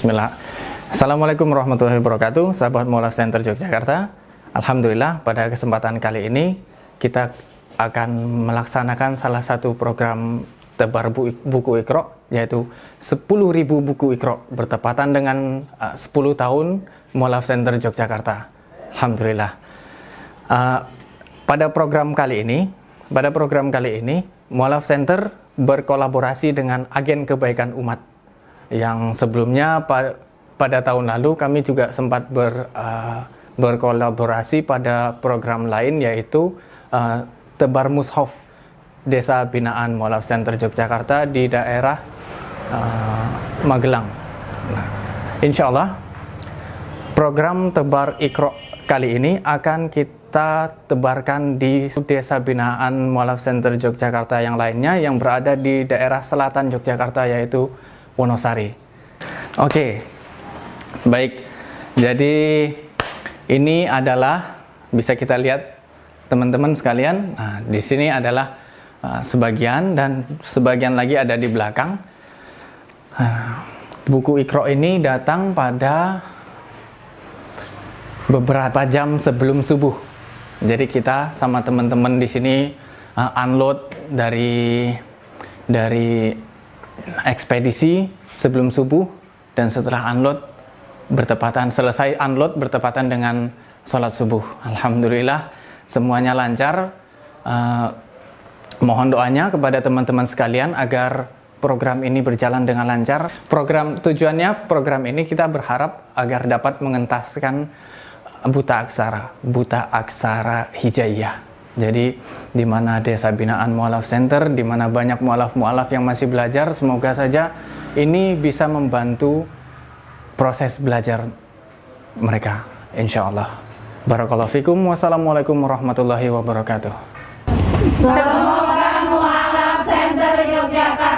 Bismillah. Assalamualaikum warahmatullahi wabarakatuh, sahabat Mualaf Center Yogyakarta. Alhamdulillah, pada kesempatan kali ini kita akan melaksanakan salah satu program tebar bu buku ikro, yaitu 10.000 buku ikro bertepatan dengan 10 eh, tahun Mualaf Center Yogyakarta. Alhamdulillah. Uh, pada program kali ini, pada program kali ini, Mualaf Center berkolaborasi dengan Agen Kebaikan Umat yang sebelumnya pa pada tahun lalu kami juga sempat ber, uh, berkolaborasi pada program lain yaitu uh, Tebar Mushof Desa Binaan Molaf Center Yogyakarta di daerah uh, Magelang. Nah, insya Allah program Tebar Ikro kali ini akan kita tebarkan di Desa Binaan Mualaf Center Yogyakarta yang lainnya yang berada di daerah selatan Yogyakarta yaitu Wonosari. Oke, baik. Jadi ini adalah bisa kita lihat teman-teman sekalian. Nah, di sini adalah uh, sebagian dan sebagian lagi ada di belakang. Uh, buku Iqro ini datang pada beberapa jam sebelum subuh. Jadi kita sama teman-teman di sini uh, unload dari dari ekspedisi sebelum subuh dan setelah unload bertepatan selesai unload bertepatan dengan sholat subuh. Alhamdulillah semuanya lancar. Uh, mohon doanya kepada teman-teman sekalian agar program ini berjalan dengan lancar. Program tujuannya program ini kita berharap agar dapat mengentaskan buta aksara, buta aksara hijaiyah. Jadi di mana desa binaan mualaf center, di mana banyak mualaf-mualaf yang masih belajar, semoga saja ini bisa membantu proses belajar mereka insya Allah Barakallahu wassalamualaikum warahmatullahi wabarakatuh Semoga Mu'alaf Center Yogyakarta